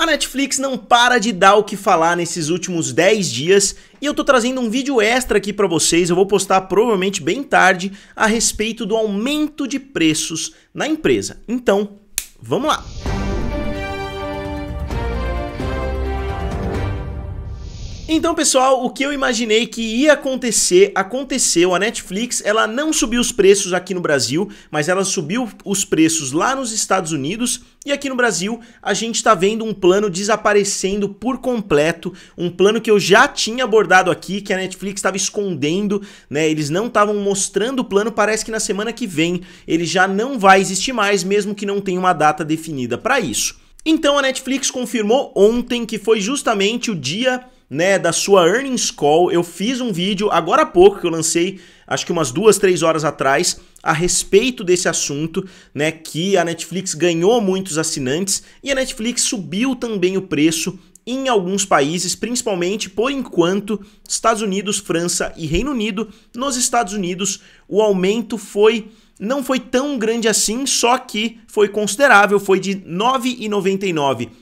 A Netflix não para de dar o que falar nesses últimos 10 dias e eu tô trazendo um vídeo extra aqui para vocês, eu vou postar provavelmente bem tarde a respeito do aumento de preços na empresa. Então, vamos lá. Então, pessoal, o que eu imaginei que ia acontecer, aconteceu. A Netflix, ela não subiu os preços aqui no Brasil, mas ela subiu os preços lá nos Estados Unidos e aqui no Brasil a gente está vendo um plano desaparecendo por completo, um plano que eu já tinha abordado aqui, que a Netflix estava escondendo, né? Eles não estavam mostrando o plano, parece que na semana que vem ele já não vai existir mais, mesmo que não tenha uma data definida para isso. Então a Netflix confirmou ontem que foi justamente o dia né, da sua earnings call. Eu fiz um vídeo agora há pouco que eu lancei, acho que umas duas, três horas atrás, a respeito desse assunto, né, que a Netflix ganhou muitos assinantes e a Netflix subiu também o preço em alguns países, principalmente por enquanto, Estados Unidos, França e Reino Unido. Nos Estados Unidos, o aumento foi não foi tão grande assim, só que foi considerável, foi de 9,99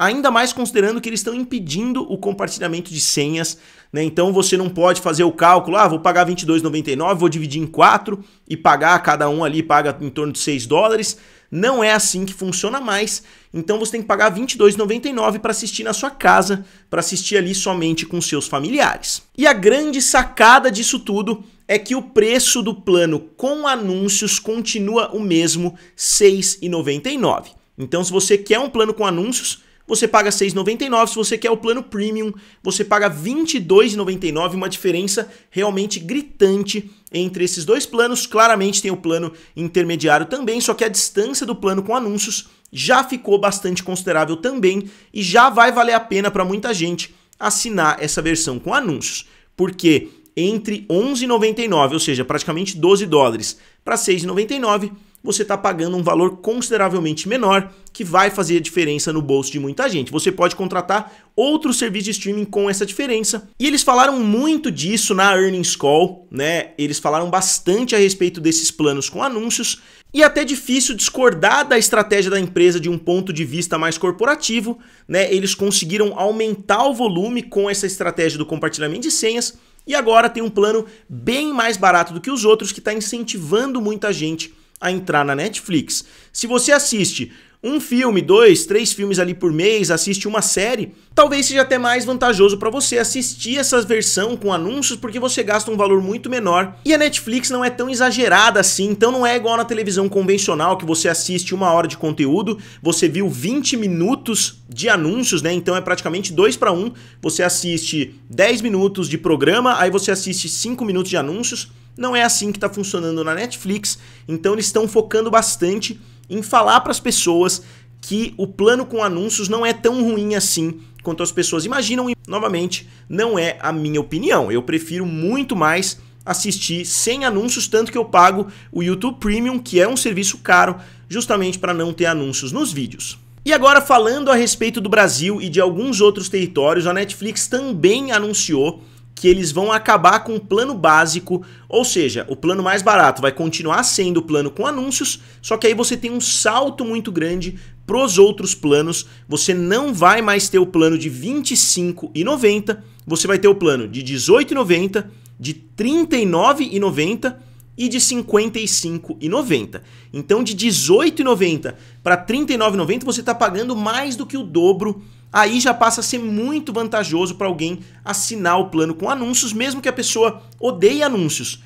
Ainda mais considerando que eles estão impedindo o compartilhamento de senhas, né? Então você não pode fazer o cálculo, ah, vou pagar 22,99, vou dividir em 4 e pagar cada um ali paga em torno de 6 dólares. Não é assim que funciona mais. Então você tem que pagar 22,99 para assistir na sua casa, para assistir ali somente com seus familiares. E a grande sacada disso tudo é que o preço do plano com anúncios continua o mesmo, 6,99. Então se você quer um plano com anúncios, você paga 6,99. Se você quer o plano premium, você paga 22,99, uma diferença realmente gritante entre esses dois planos. Claramente tem o plano intermediário também, só que a distância do plano com anúncios já ficou bastante considerável também e já vai valer a pena para muita gente assinar essa versão com anúncios, porque entre 11,99, ou seja, praticamente 12 dólares, para 6,99 você está pagando um valor consideravelmente menor que vai fazer a diferença no bolso de muita gente. Você pode contratar outro serviço de streaming com essa diferença. E eles falaram muito disso na earnings call, né? Eles falaram bastante a respeito desses planos com anúncios. E é até difícil discordar da estratégia da empresa de um ponto de vista mais corporativo, né? Eles conseguiram aumentar o volume com essa estratégia do compartilhamento de senhas e agora tem um plano bem mais barato do que os outros que está incentivando muita gente a entrar na Netflix. Se você assiste um filme, dois, três filmes ali por mês, assiste uma série, talvez seja até mais vantajoso para você assistir essa versão com anúncios porque você gasta um valor muito menor. E a Netflix não é tão exagerada assim, então não é igual na televisão convencional que você assiste uma hora de conteúdo, você viu 20 minutos de anúncios, né? Então é praticamente dois para um. Você assiste 10 minutos de programa, aí você assiste 5 minutos de anúncios não é assim que está funcionando na Netflix, então eles estão focando bastante em falar para as pessoas que o plano com anúncios não é tão ruim assim quanto as pessoas imaginam e novamente não é a minha opinião. Eu prefiro muito mais assistir sem anúncios, tanto que eu pago o YouTube Premium, que é um serviço caro, justamente para não ter anúncios nos vídeos. E agora falando a respeito do Brasil e de alguns outros territórios, a Netflix também anunciou que eles vão acabar com o plano básico, ou seja, o plano mais barato vai continuar sendo o plano com anúncios, só que aí você tem um salto muito grande pros outros planos. Você não vai mais ter o plano de e 25,90, você vai ter o plano de e 18,90, de R$ 39,90 e de 55,90. Então de 18,90 para 39,90 você está pagando mais do que o dobro aí já passa a ser muito vantajoso para alguém assinar o plano com anúncios, mesmo que a pessoa odeie anúncios.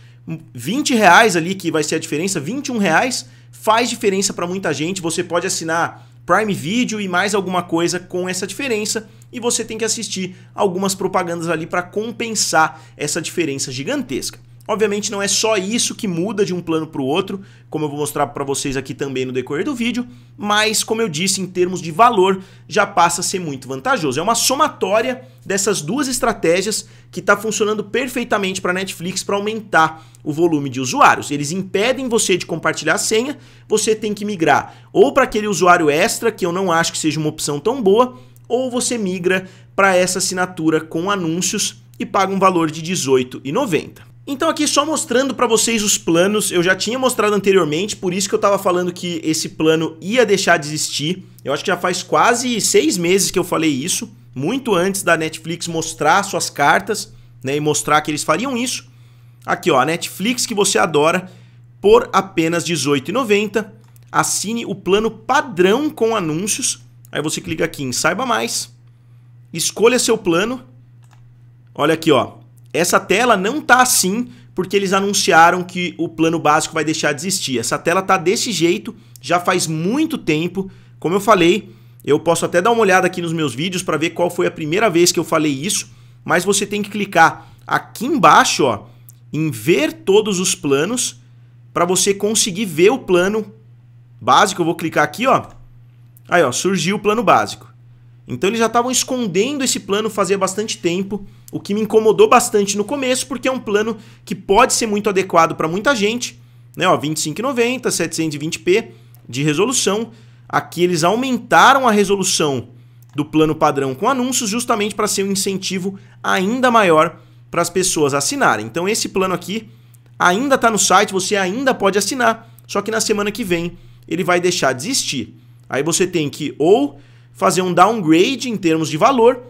20 reais ali que vai ser a diferença, 21 reais faz diferença para muita gente. Você pode assinar Prime Video e mais alguma coisa com essa diferença e você tem que assistir algumas propagandas ali para compensar essa diferença gigantesca. Obviamente não é só isso que muda de um plano para o outro, como eu vou mostrar para vocês aqui também no decorrer do vídeo, mas como eu disse, em termos de valor, já passa a ser muito vantajoso. É uma somatória dessas duas estratégias que está funcionando perfeitamente para a Netflix para aumentar o volume de usuários. Eles impedem você de compartilhar a senha, você tem que migrar ou para aquele usuário extra, que eu não acho que seja uma opção tão boa, ou você migra para essa assinatura com anúncios e paga um valor de R$18,90. Então aqui só mostrando para vocês os planos, eu já tinha mostrado anteriormente, por isso que eu estava falando que esse plano ia deixar de existir. Eu acho que já faz quase seis meses que eu falei isso, muito antes da Netflix mostrar suas cartas, né, e mostrar que eles fariam isso. Aqui ó, a Netflix que você adora por apenas R$18,90, assine o plano padrão com anúncios, aí você clica aqui em saiba mais, escolha seu plano, olha aqui ó, essa tela não tá assim porque eles anunciaram que o plano básico vai deixar de existir. Essa tela tá desse jeito já faz muito tempo. Como eu falei, eu posso até dar uma olhada aqui nos meus vídeos para ver qual foi a primeira vez que eu falei isso, mas você tem que clicar aqui embaixo, ó, em ver todos os planos para você conseguir ver o plano básico. Eu vou clicar aqui, ó. Aí, ó, surgiu o plano básico. Então eles já estavam escondendo esse plano fazia bastante tempo, o que me incomodou bastante no começo, porque é um plano que pode ser muito adequado para muita gente, né? Ó, 2590, 720p de resolução. Aqui eles aumentaram a resolução do plano padrão com anúncios justamente para ser um incentivo ainda maior para as pessoas assinarem. Então esse plano aqui ainda está no site, você ainda pode assinar, só que na semana que vem ele vai deixar de existir. Aí você tem que ou fazer um downgrade em termos de valor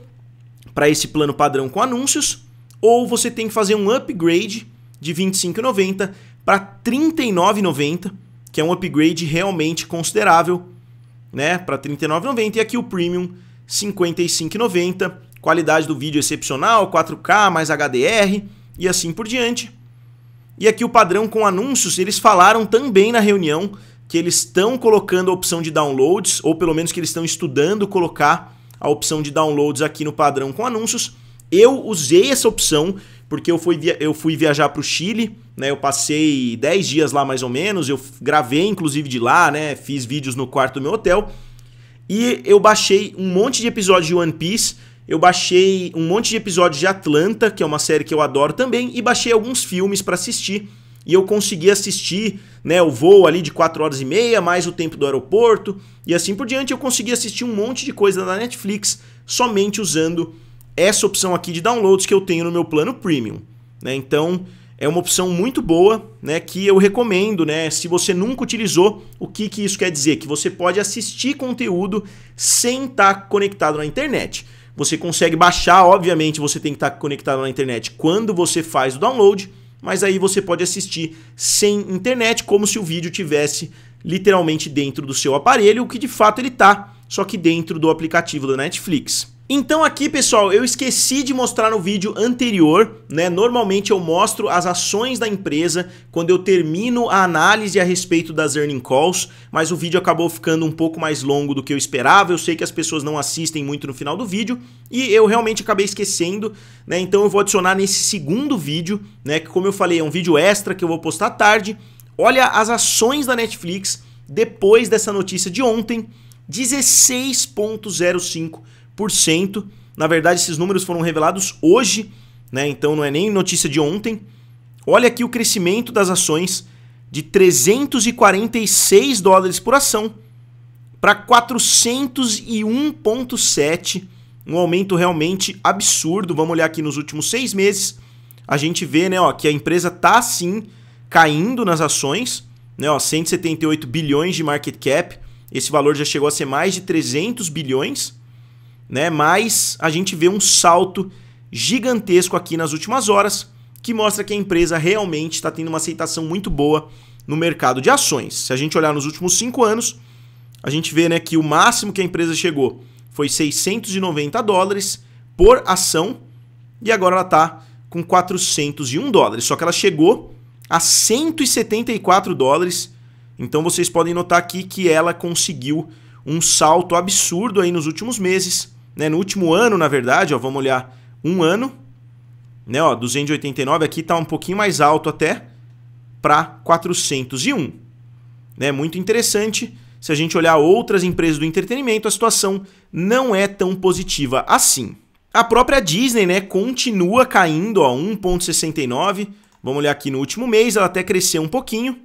para esse plano padrão com anúncios, ou você tem que fazer um upgrade de R$ 25,90 para R$ 39,90, que é um upgrade realmente considerável, né? Para R$ 39,90 e aqui o premium R$ 55,90, qualidade do vídeo excepcional, 4K mais HDR e assim por diante. E aqui o padrão com anúncios, eles falaram também na reunião que eles estão colocando a opção de downloads, ou pelo menos que eles estão estudando colocar a opção de downloads aqui no padrão com anúncios. Eu usei essa opção porque eu fui, via eu fui viajar para o Chile, né? Eu passei 10 dias lá mais ou menos, eu gravei inclusive de lá, né? Fiz vídeos no quarto do meu hotel. E eu baixei um monte de episódios de One Piece, eu baixei um monte de episódios de Atlanta, que é uma série que eu adoro também, e baixei alguns filmes para assistir e eu consegui assistir né, o voo ali de 4 horas e meia, mais o tempo do aeroporto e assim por diante. Eu consegui assistir um monte de coisa da Netflix somente usando essa opção aqui de downloads que eu tenho no meu plano premium. Né? Então é uma opção muito boa né, que eu recomendo. Né? Se você nunca utilizou, o que, que isso quer dizer? Que você pode assistir conteúdo sem estar tá conectado na internet. Você consegue baixar, obviamente você tem que estar tá conectado na internet quando você faz o download mas aí você pode assistir sem internet, como se o vídeo tivesse literalmente dentro do seu aparelho, o que de fato ele está só que dentro do aplicativo da Netflix. Então aqui pessoal, eu esqueci de mostrar no vídeo anterior, né? normalmente eu mostro as ações da empresa quando eu termino a análise a respeito das earning calls, mas o vídeo acabou ficando um pouco mais longo do que eu esperava, eu sei que as pessoas não assistem muito no final do vídeo e eu realmente acabei esquecendo, né? então eu vou adicionar nesse segundo vídeo, né? que como eu falei é um vídeo extra que eu vou postar tarde, olha as ações da Netflix depois dessa notícia de ontem, 16.05 na verdade, esses números foram revelados hoje, né? Então não é nem notícia de ontem. Olha aqui o crescimento das ações de 346 dólares por ação para 401,7, um aumento realmente absurdo. Vamos olhar aqui nos últimos seis meses, a gente vê, né, ó, que a empresa está sim caindo nas ações, né, ó, 178 bilhões de market cap. Esse valor já chegou a ser mais de 300 bilhões né? Mas a gente vê um salto gigantesco aqui nas últimas horas, que mostra que a empresa realmente está tendo uma aceitação muito boa no mercado de ações. Se a gente olhar nos últimos cinco anos, a gente vê né, que o máximo que a empresa chegou foi 690 dólares por ação e agora ela está com 401 dólares. Só que ela chegou a 174 dólares. Então vocês podem notar aqui que ela conseguiu um salto absurdo aí nos últimos meses né? No último ano, na verdade, ó, vamos olhar um ano, né? Ó, 289 aqui está um pouquinho mais alto até para 401. Né? Muito interessante. Se a gente olhar outras empresas do entretenimento, a situação não é tão positiva assim. A própria Disney, né, continua caindo, a 1.69. Vamos olhar aqui no último mês, ela até cresceu um pouquinho,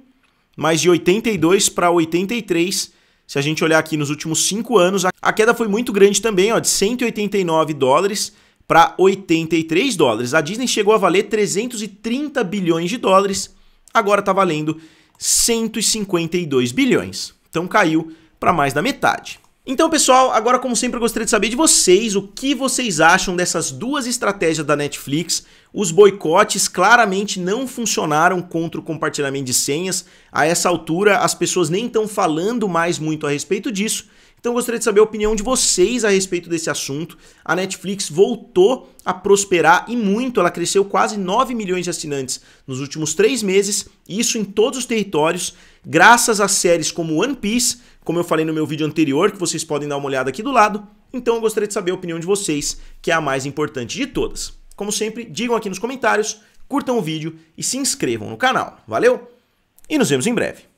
mas de 82 para 83 se a gente olhar aqui nos últimos cinco anos, a queda foi muito grande também, ó, de 189 dólares para 83 dólares. A Disney chegou a valer 330 bilhões de dólares, agora está valendo 152 bilhões. Então caiu para mais da metade. Então, pessoal, agora como sempre eu gostaria de saber de vocês o que vocês acham dessas duas estratégias da Netflix. Os boicotes claramente não funcionaram contra o compartilhamento de senhas. A essa altura, as pessoas nem estão falando mais muito a respeito disso. Então eu gostaria de saber a opinião de vocês a respeito desse assunto. A Netflix voltou a prosperar e muito, ela cresceu quase 9 milhões de assinantes nos últimos três meses, isso em todos os territórios, graças a séries como One Piece, como eu falei no meu vídeo anterior, que vocês podem dar uma olhada aqui do lado. Então eu gostaria de saber a opinião de vocês, que é a mais importante de todas. Como sempre, digam aqui nos comentários, curtam o vídeo e se inscrevam no canal. Valeu? E nos vemos em breve.